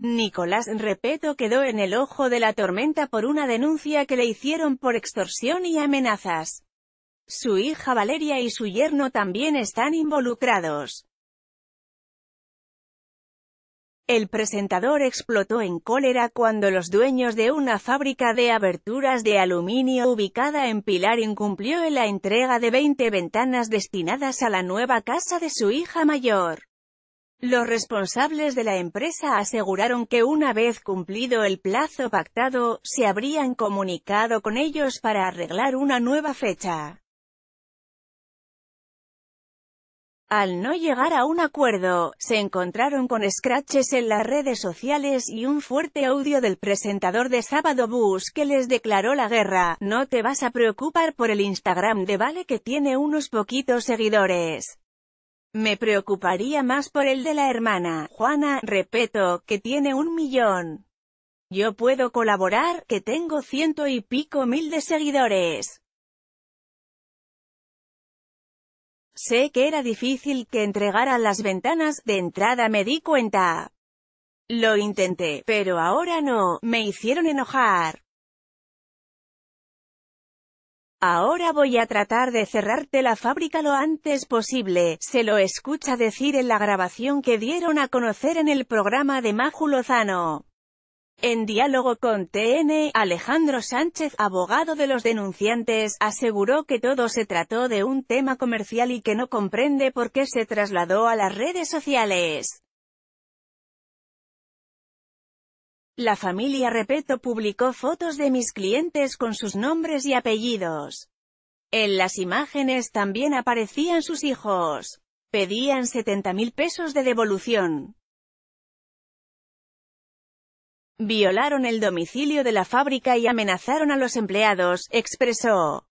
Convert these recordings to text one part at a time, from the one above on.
Nicolás Repeto quedó en el ojo de la tormenta por una denuncia que le hicieron por extorsión y amenazas. Su hija Valeria y su yerno también están involucrados. El presentador explotó en cólera cuando los dueños de una fábrica de aberturas de aluminio ubicada en Pilar incumplió en la entrega de 20 ventanas destinadas a la nueva casa de su hija mayor. Los responsables de la empresa aseguraron que una vez cumplido el plazo pactado, se habrían comunicado con ellos para arreglar una nueva fecha. Al no llegar a un acuerdo, se encontraron con scratches en las redes sociales y un fuerte audio del presentador de Sábado Bus que les declaró la guerra, no te vas a preocupar por el Instagram de Vale que tiene unos poquitos seguidores. Me preocuparía más por el de la hermana, Juana, repeto, que tiene un millón. Yo puedo colaborar, que tengo ciento y pico mil de seguidores. Sé que era difícil que entregaran las ventanas, de entrada me di cuenta. Lo intenté, pero ahora no, me hicieron enojar. Ahora voy a tratar de cerrarte la fábrica lo antes posible, se lo escucha decir en la grabación que dieron a conocer en el programa de Maju Lozano. En diálogo con TN, Alejandro Sánchez, abogado de los denunciantes, aseguró que todo se trató de un tema comercial y que no comprende por qué se trasladó a las redes sociales. La familia Repeto publicó fotos de mis clientes con sus nombres y apellidos. En las imágenes también aparecían sus hijos. Pedían 70 mil pesos de devolución. Violaron el domicilio de la fábrica y amenazaron a los empleados, expresó.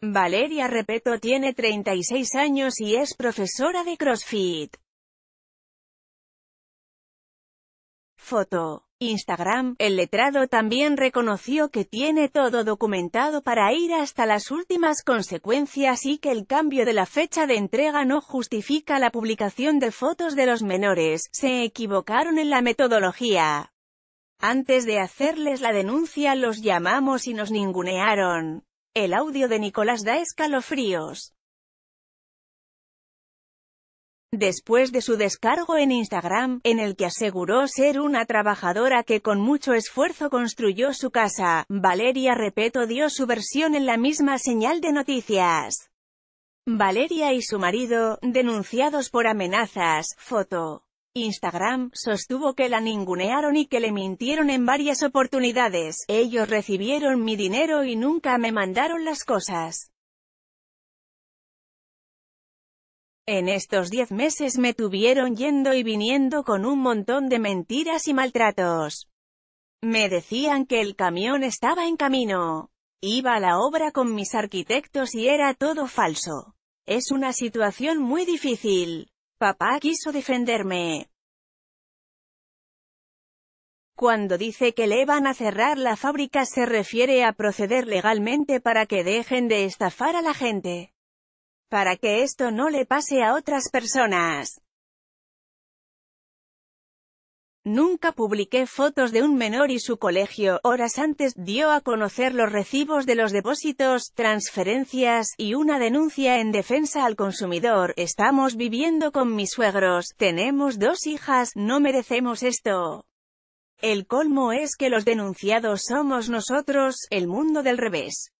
Valeria Repeto tiene 36 años y es profesora de CrossFit. Foto. Instagram. El letrado también reconoció que tiene todo documentado para ir hasta las últimas consecuencias y que el cambio de la fecha de entrega no justifica la publicación de fotos de los menores. Se equivocaron en la metodología. Antes de hacerles la denuncia los llamamos y nos ningunearon. El audio de Nicolás da escalofríos. Después de su descargo en Instagram, en el que aseguró ser una trabajadora que con mucho esfuerzo construyó su casa, Valeria Repeto dio su versión en la misma señal de noticias. Valeria y su marido, denunciados por amenazas, foto. Instagram, sostuvo que la ningunearon y que le mintieron en varias oportunidades, ellos recibieron mi dinero y nunca me mandaron las cosas. En estos 10 meses me tuvieron yendo y viniendo con un montón de mentiras y maltratos. Me decían que el camión estaba en camino. Iba a la obra con mis arquitectos y era todo falso. Es una situación muy difícil. Papá quiso defenderme. Cuando dice que le van a cerrar la fábrica se refiere a proceder legalmente para que dejen de estafar a la gente. Para que esto no le pase a otras personas. Nunca publiqué fotos de un menor y su colegio. Horas antes, dio a conocer los recibos de los depósitos, transferencias, y una denuncia en defensa al consumidor. Estamos viviendo con mis suegros, tenemos dos hijas, no merecemos esto. El colmo es que los denunciados somos nosotros, el mundo del revés.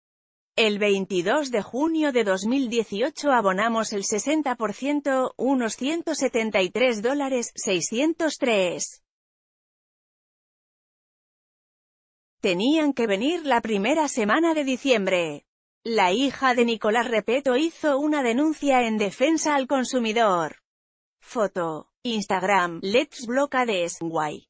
El 22 de junio de 2018 abonamos el 60%, unos 173 dólares, 603. Tenían que venir la primera semana de diciembre. La hija de Nicolás Repeto hizo una denuncia en defensa al consumidor. Foto. Instagram. Let's Blockades. Guay.